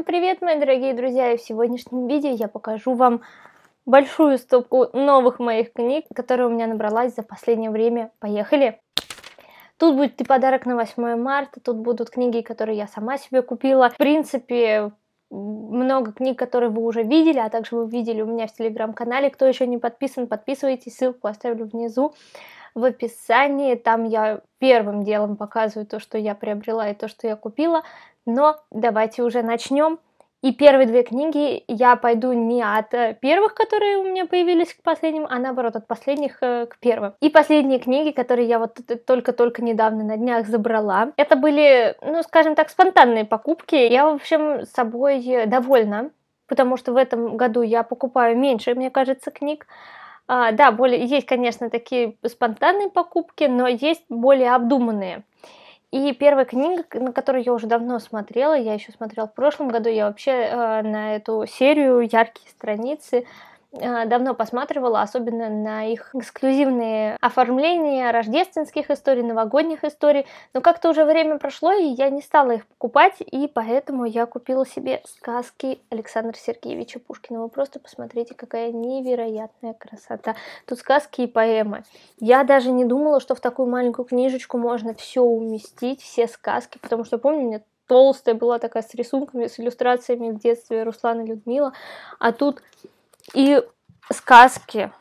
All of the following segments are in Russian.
Всем привет, мои дорогие друзья! И в сегодняшнем видео я покажу вам большую стопку новых моих книг, которые у меня набралась за последнее время. Поехали! Тут будет и подарок на 8 марта, тут будут книги, которые я сама себе купила. В принципе, много книг, которые вы уже видели, а также вы видели у меня в телеграм-канале. Кто еще не подписан, подписывайтесь, ссылку оставлю внизу в описании. Там я первым делом показываю то, что я приобрела и то, что я купила. Но давайте уже начнем. И первые две книги я пойду не от э, первых, которые у меня появились к последним, а наоборот, от последних э, к первым. И последние книги, которые я вот только-только недавно на днях забрала, это были, ну, скажем так, спонтанные покупки. Я, в общем, с собой довольна, потому что в этом году я покупаю меньше, мне кажется, книг. А, да, более, есть, конечно, такие спонтанные покупки, но есть более обдуманные. И первая книга, на которую я уже давно смотрела, я еще смотрела в прошлом году, я вообще э, на эту серию «Яркие страницы» А, давно посматривала, особенно на их эксклюзивные оформления рождественских историй, новогодних историй. Но как-то уже время прошло, и я не стала их покупать, и поэтому я купила себе сказки Александра Сергеевича Пушкина. Вы просто посмотрите, какая невероятная красота. Тут сказки и поэмы. Я даже не думала, что в такую маленькую книжечку можно все уместить, все сказки, потому что, помню, мне толстая была такая с рисунками, с иллюстрациями в детстве Руслана Людмила, а тут и сказки,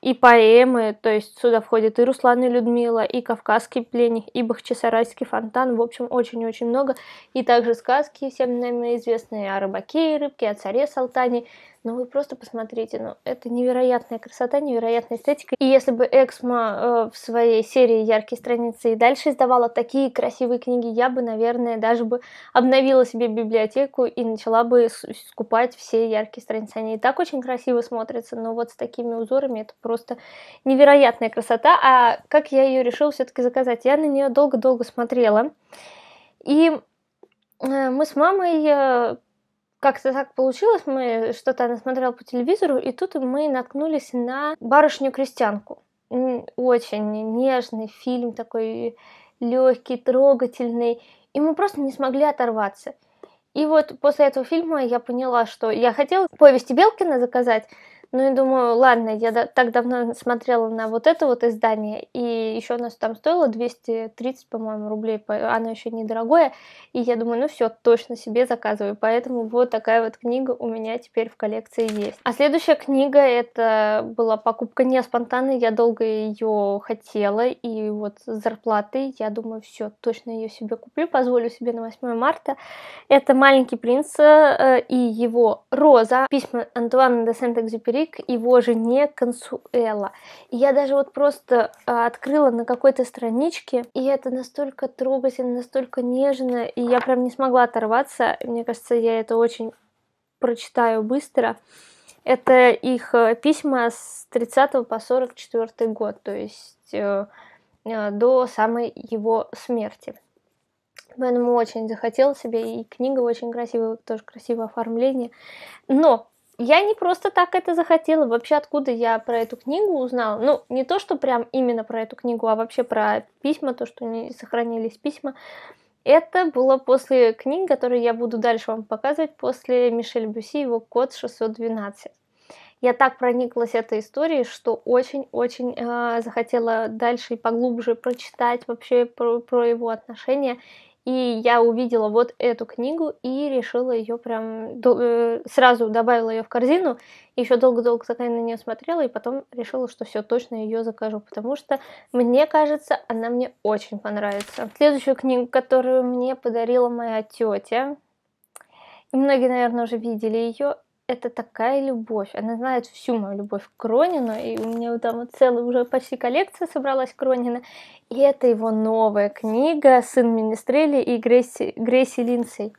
и поэмы, то есть сюда входит и Руслан и Людмила, и Кавказский пленник, и Бахчисарайский фонтан, в общем, очень-очень много, и также сказки всем нами известные о рыбаке и рыбке, о царе Салтане, но ну, вы просто посмотрите, ну, это невероятная красота, невероятная эстетика. И если бы Эксмо э, в своей серии «Яркие страницы» и дальше издавала такие красивые книги, я бы, наверное, даже бы обновила себе библиотеку и начала бы скупать все яркие страницы. Они и так очень красиво смотрятся, но вот с такими узорами это просто невероятная красота. А как я ее решила все-таки заказать? Я на нее долго-долго смотрела. И э, мы с мамой э, как-то так получилось, мы что-то она по телевизору, и тут мы наткнулись на «Барышню-крестьянку». Очень нежный фильм, такой легкий, трогательный, и мы просто не смогли оторваться. И вот после этого фильма я поняла, что я хотела повести Белкина заказать, ну и думаю, ладно, я так давно смотрела на вот это вот издание, и еще у нас там стоило 230, по-моему, рублей, оно еще недорогое, и я думаю, ну все, точно себе заказываю, поэтому вот такая вот книга у меня теперь в коллекции есть. А следующая книга, это была покупка не спонтанная, я долго ее хотела, и вот с зарплатой я думаю, все, точно ее себе куплю, позволю себе на 8 марта. Это «Маленький принц» э, и его «Роза», письма Антуана де Сент-Экзюпери, Рик его жене Консуэла. И я даже вот просто а, открыла на какой-то страничке, и это настолько трогательно, настолько нежно, и я прям не смогла оторваться. Мне кажется, я это очень прочитаю быстро. Это их э, письма с 30 по 44 год, то есть э, э, до самой его смерти. Поэтому очень захотела себе, и книга очень красивая, тоже красивое оформление. Но я не просто так это захотела. Вообще, откуда я про эту книгу узнала? Ну, не то, что прям именно про эту книгу, а вообще про письма, то, что не сохранились письма. Это было после книг, которые я буду дальше вам показывать, после Мишель Бюси, его «Код 612». Я так прониклась этой историей, что очень-очень э, захотела дальше и поглубже прочитать вообще про, про его отношения. И я увидела вот эту книгу и решила ее прям э, сразу добавила ее в корзину. Еще долго-долго такая на нее смотрела, и потом решила, что все точно ее закажу, потому что мне кажется, она мне очень понравится. Следующую книгу, которую мне подарила моя тетя, и многие, наверное, уже видели ее, это такая любовь. Она знает всю мою любовь к Кронину, и у меня там вот целая уже почти коллекция собралась Кронина. И это его новая книга «Сын Министрели» и Грейси, Грейси Линдсей.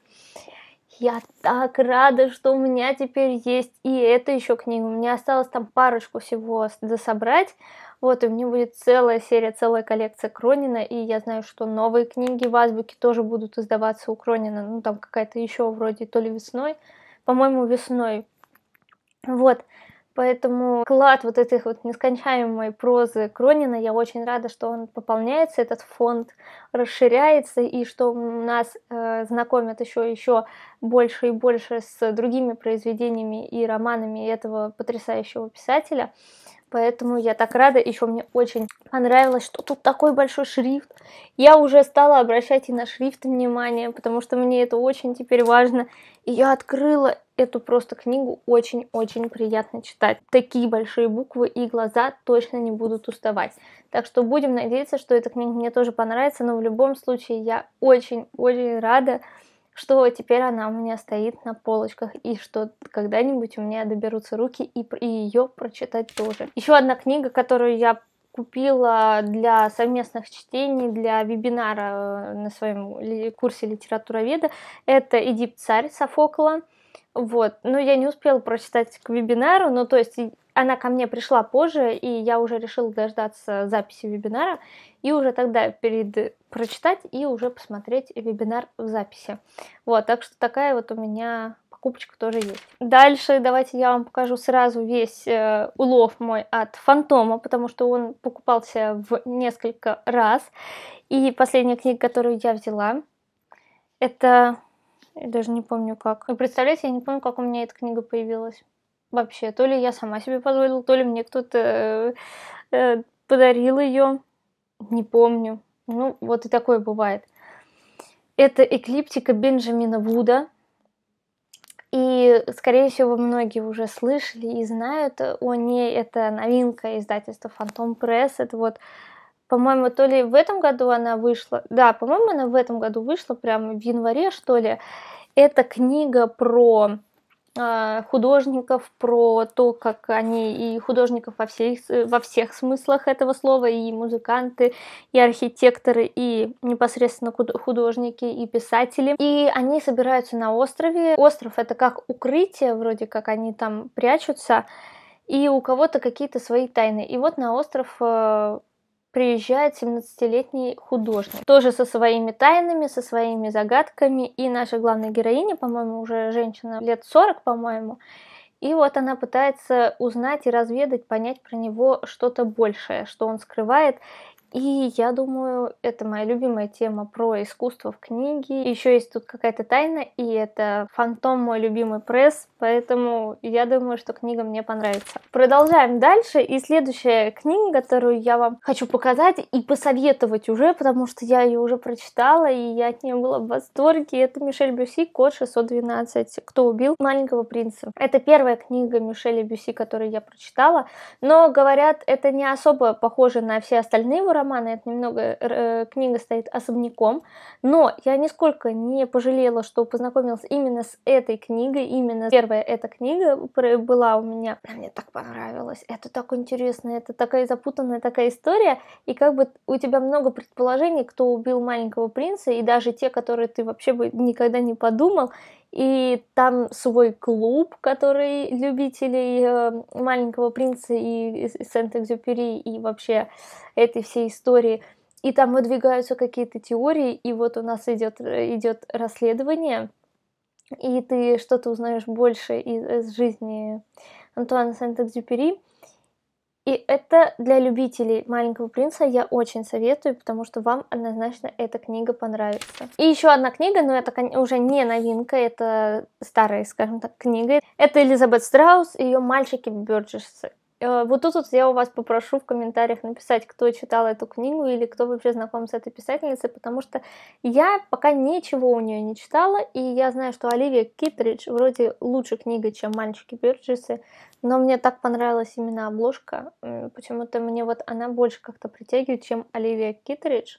Я так рада, что у меня теперь есть и эта еще книга. У меня осталось там парочку всего дособрать. Вот, и у меня будет целая серия, целая коллекция Кронина, и я знаю, что новые книги в Азбуке тоже будут издаваться у Кронина, ну, там какая-то еще вроде то ли весной, по-моему, весной. Вот. Поэтому клад вот этих вот нескончаемой прозы Кронина, я очень рада, что он пополняется, этот фонд расширяется, и что нас э, знакомят еще еще больше и больше с другими произведениями и романами этого потрясающего писателя. Поэтому я так рада, еще мне очень понравилось, что тут такой большой шрифт. Я уже стала обращать и на шрифт внимание, потому что мне это очень теперь важно. И я открыла эту просто книгу, очень-очень приятно читать. Такие большие буквы и глаза точно не будут уставать. Так что будем надеяться, что эта книга мне тоже понравится, но в любом случае я очень-очень рада, что теперь она у меня стоит на полочках и что когда-нибудь у меня доберутся руки и, и ее прочитать тоже. Еще одна книга, которую я купила для совместных чтений, для вебинара э, на своем курсе литературоведа, это «Эдип царь» Софокла. Вот, но ну, я не успела прочитать к вебинару, но то есть она ко мне пришла позже, и я уже решила дождаться записи вебинара, и уже тогда перед э, прочитать и уже посмотреть вебинар в записи. Вот, так что такая вот у меня покупочка тоже есть. Дальше давайте я вам покажу сразу весь э, улов мой от Фантома, потому что он покупался в несколько раз. И последняя книга, которую я взяла, это я даже не помню как. И ну, представляете, я не помню, как у меня эта книга появилась. Вообще, то ли я сама себе позволила, то ли мне кто-то э, э, подарил ее. Не помню. Ну, вот и такое бывает. Это эклиптика Бенджамина Вуда. И, скорее всего, многие уже слышали и знают о ней. Это новинка издательства Фантом Пресс. Это вот по-моему, то ли в этом году она вышла. Да, по-моему, она в этом году вышла, прямо в январе, что ли. Это книга про а, художников, про то, как они и художников во всех, во всех смыслах этого слова, и музыканты, и архитекторы, и непосредственно художники, и писатели. И они собираются на острове. Остров это как укрытие, вроде как они там прячутся, и у кого-то какие-то свои тайны. И вот на остров э, приезжает 17-летний художник, тоже со своими тайнами, со своими загадками, и наша главная героиня, по-моему, уже женщина лет 40, по-моему, и вот она пытается узнать и разведать, понять про него что-то большее, что он скрывает, и я думаю, это моя любимая тема про искусство в книге. Еще есть тут какая-то тайна, и это фантом мой любимый пресс, поэтому я думаю, что книга мне понравится. Продолжаем дальше, и следующая книга, которую я вам хочу показать и посоветовать уже, потому что я ее уже прочитала, и я от нее была в восторге. Это Мишель Бюси «Код 612. Кто убил маленького принца». Это первая книга Мишеля Бюси, которую я прочитала, но, говорят, это не особо похоже на все остальные выражения, романа это немного э, книга стоит особняком, но я нисколько не пожалела, что познакомилась именно с этой книгой, именно первая эта книга была у меня, она мне так понравилась, это так интересно, это такая запутанная такая история, и как бы у тебя много предположений, кто убил маленького принца, и даже те, которые ты вообще бы никогда не подумал, и там свой клуб, который любителей э, маленького принца и Сент-Экзюпери и вообще этой всей истории. И там выдвигаются какие-то теории, и вот у нас идет, э, идет расследование, и ты что-то узнаешь больше из, из жизни Антуана Сент-Экзюпери. И это для любителей «Маленького принца» я очень советую, потому что вам однозначно эта книга понравится. И еще одна книга, но это уже не новинка, это старая, скажем так, книга. Это Элизабет Страус и ее «Мальчики Бёрджерсы». Э, вот тут вот я у вас попрошу в комментариях написать, кто читал эту книгу или кто вообще знаком с этой писательницей, потому что я пока ничего у нее не читала, и я знаю, что Оливия Китридж вроде лучше книга, чем «Мальчики Бёрджесы», но мне так понравилась именно обложка, почему-то мне вот она больше как-то притягивает, чем Оливия Китридж.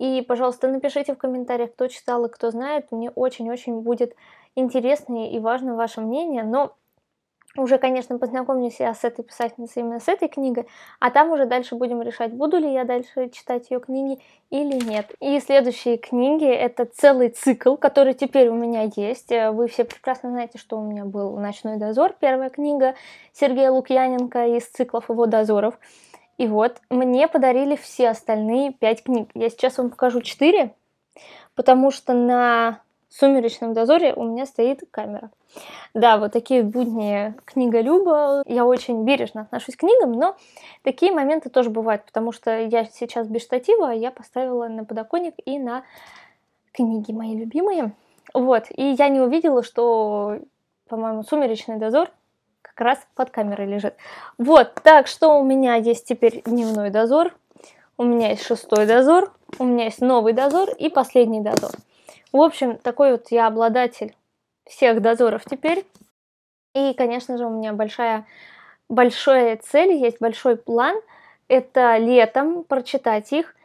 И, пожалуйста, напишите в комментариях, кто читал и кто знает, мне очень-очень будет интересно и важно ваше мнение, но уже, конечно, познакомлюсь я с этой писательницей именно с этой книгой, а там уже дальше будем решать, буду ли я дальше читать ее книги или нет. И следующие книги — это целый цикл, который теперь у меня есть. Э, вы все прекрасно знаете, что у меня был «Ночной дозор», первая книга Сергея Лукьяненко из циклов его «Дозоров». И вот мне подарили все остальные пять книг. Я сейчас вам покажу четыре, потому что на в «Сумеречном дозоре» у меня стоит камера. Да, вот такие будни книга люба. Я очень бережно отношусь к книгам, но такие моменты тоже бывают, потому что я сейчас без штатива, а я поставила на подоконник и на книги мои любимые. Вот, и я не увидела, что, по-моему, «Сумеречный дозор» как раз под камерой лежит. Вот, так что у меня есть теперь дневной дозор, у меня есть шестой дозор, у меня есть новый дозор и последний дозор. В общем, такой вот я обладатель всех дозоров теперь. И, конечно же, у меня большая, большая цель, есть большой план. Это летом прочитать их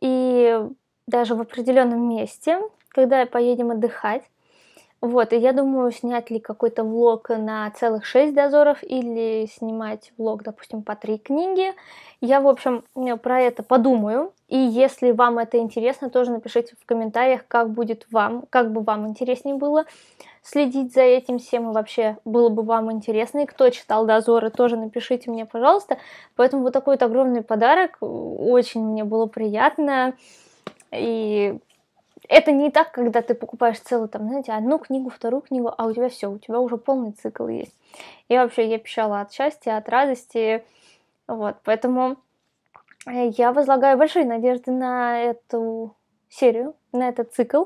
и даже в определенном месте, когда поедем отдыхать, вот, и я думаю, снять ли какой-то влог на целых шесть дозоров или снимать влог, допустим, по три книги. Я, в общем, э, про это подумаю. И если вам это интересно, тоже напишите в комментариях, как будет вам, как бы вам интереснее было следить за этим всем, и вообще было бы вам интересно, и кто читал «Дозоры», тоже напишите мне, пожалуйста. Поэтому вот такой вот огромный подарок, очень мне было приятно, и это не так, когда ты покупаешь целую, там, знаете, одну книгу, вторую книгу, а у тебя все, у тебя уже полный цикл есть. И вообще я пищала от счастья, от радости, вот, поэтому э, я возлагаю большие надежды на эту серию, на этот цикл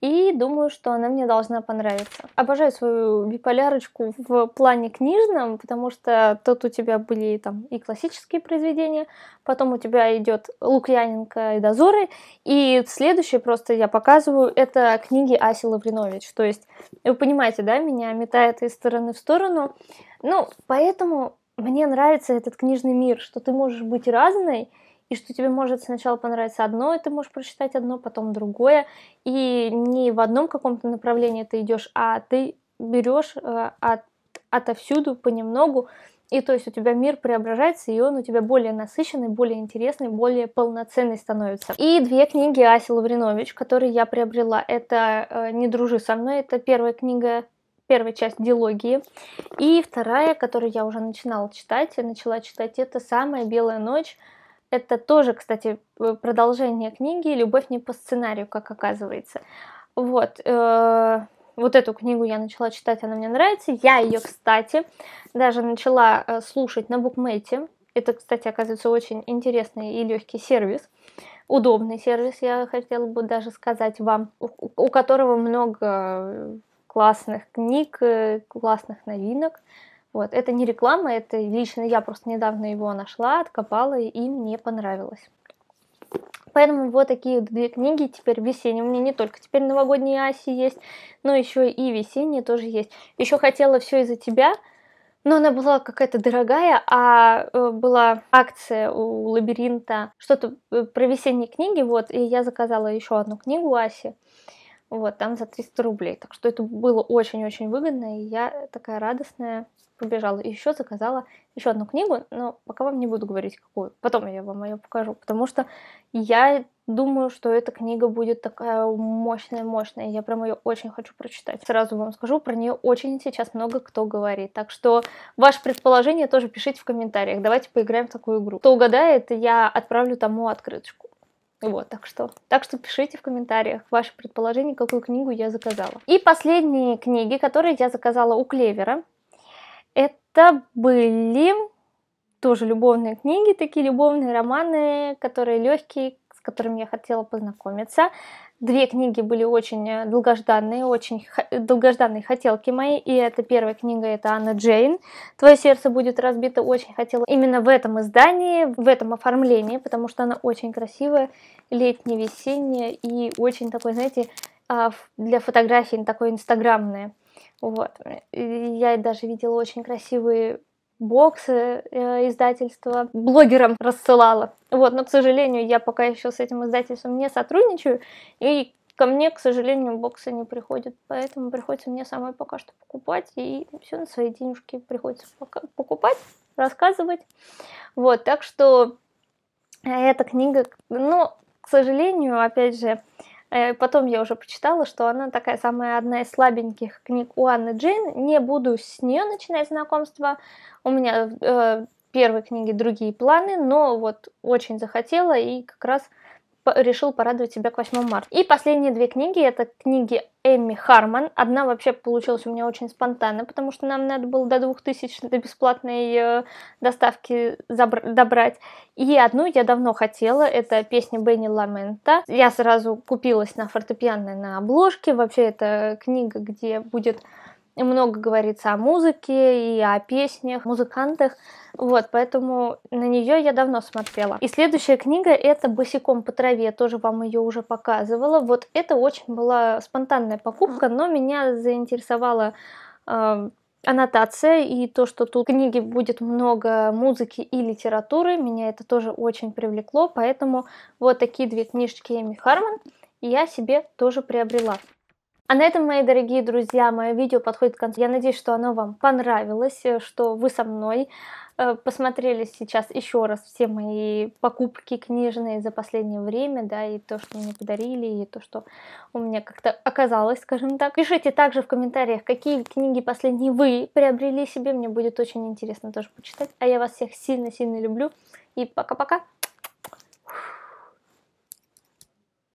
и думаю, что она мне должна понравиться. Обожаю свою биполярочку в плане книжном, потому что тут у тебя были там и классические произведения, потом у тебя идет Лукьяненко и Дозоры, и следующее просто я показываю, это книги Аси Лавринович. То есть, вы понимаете, да, меня метает из стороны в сторону. Ну, поэтому мне нравится этот книжный мир, что ты можешь быть разной, и что тебе может сначала понравиться одно, и ты можешь прочитать одно, потом другое, и не в одном каком-то направлении ты идешь, а ты берешь э, от, отовсюду понемногу, и то есть у тебя мир преображается, и он у тебя более насыщенный, более интересный, более полноценный становится. И две книги Аси Лавринович, которые я приобрела. Это э, «Не дружи со мной», это первая книга первая часть диалогии, И вторая, которую я уже начинала читать, я начала читать, это «Самая белая ночь», это тоже, кстати, э, продолжение книги «Любовь не по сценарию», как оказывается. Вот. Э, вот эту книгу я начала читать, она мне нравится. Я ее, кстати, даже начала э, слушать на букмейте. Это, кстати, оказывается очень интересный и легкий сервис удобный сервис, я хотела бы даже сказать вам, у которого много классных книг, классных новинок. Вот. Это не реклама, это лично я просто недавно его нашла, откопала, и мне понравилось. Поэтому вот такие две книги теперь весенние. У меня не только теперь новогодние Аси есть, но еще и весенние тоже есть. Еще хотела все из-за тебя, но она была какая-то дорогая, а э, была акция у лабиринта, что-то э, про весенние книги, вот, и я заказала еще одну книгу Аси, вот, там за 300 рублей, так что это было очень-очень выгодно, и я такая радостная, побежала. И еще заказала еще одну книгу, но пока вам не буду говорить, какую. Потом я вам ее покажу, потому что я думаю, что эта книга будет такая мощная-мощная. Я прям ее очень хочу прочитать. Сразу вам скажу, про нее очень сейчас много кто говорит. Так что ваше предположение тоже пишите в комментариях. Давайте поиграем в такую игру. Кто угадает, я отправлю тому открыточку. Вот, так что, так что пишите в комментариях ваше предположение, какую книгу я заказала. И последние книги, которые я заказала у Клевера. Это были тоже любовные книги, такие любовные романы, которые легкие, с которыми я хотела познакомиться. Две книги были очень э, долгожданные, очень х... долгожданные хотелки мои. И это первая книга — это Анна Джейн. «Твое сердце будет разбито» очень хотела именно в этом издании, в этом оформлении, потому что она очень красивая, летняя, весенняя и очень такой, знаете, а, для фотографий такой инстаграмное. Вот. я даже видела очень красивые боксы э, издательства блогерам рассылала. Вот, но, к сожалению, я пока еще с этим издательством не сотрудничаю, и ко мне, к сожалению, боксы не приходят, поэтому приходится мне самой пока что покупать, и все на свои денежки приходится покупать, рассказывать. Вот, так что э, эта книга, ну, к сожалению, опять же, Э, потом я уже почитала, что она такая самая одна из слабеньких книг у Анны Джейн. Не буду с нее начинать знакомство. У меня в э, первой книге другие планы, но вот очень захотела и как раз решил порадовать себя к 8 марта. И последние две книги, это книги Эми Харман. Одна вообще получилась у меня очень спонтанно, потому что нам надо было до 2000 до бесплатной э, доставки забр- добрать. И одну я давно хотела, это песня Бенни Ламента. Я сразу купилась на фортепианной на обложке. Вообще это книга, где будет много говорится о музыке и о песнях, музыкантах. Вот, поэтому на нее я давно смотрела. И следующая книга это «Босиком по траве», я тоже вам ее уже показывала. Вот это очень была спонтанная покупка, но меня заинтересовала э, аннотация и то, что тут книги будет много музыки и литературы, меня это тоже очень привлекло, поэтому вот такие две книжки Эми Харман я себе тоже приобрела. А на этом, мои дорогие друзья, мое видео подходит к концу. Я надеюсь, что оно вам понравилось, э, что вы со мной э, посмотрели сейчас еще раз все мои покупки книжные за последнее время, да, и то, что мне подарили, и то, что у меня как-то оказалось, скажем так. Пишите также в комментариях, какие книги последние вы приобрели себе, мне будет очень интересно тоже почитать. А я вас всех сильно-сильно люблю, и пока-пока!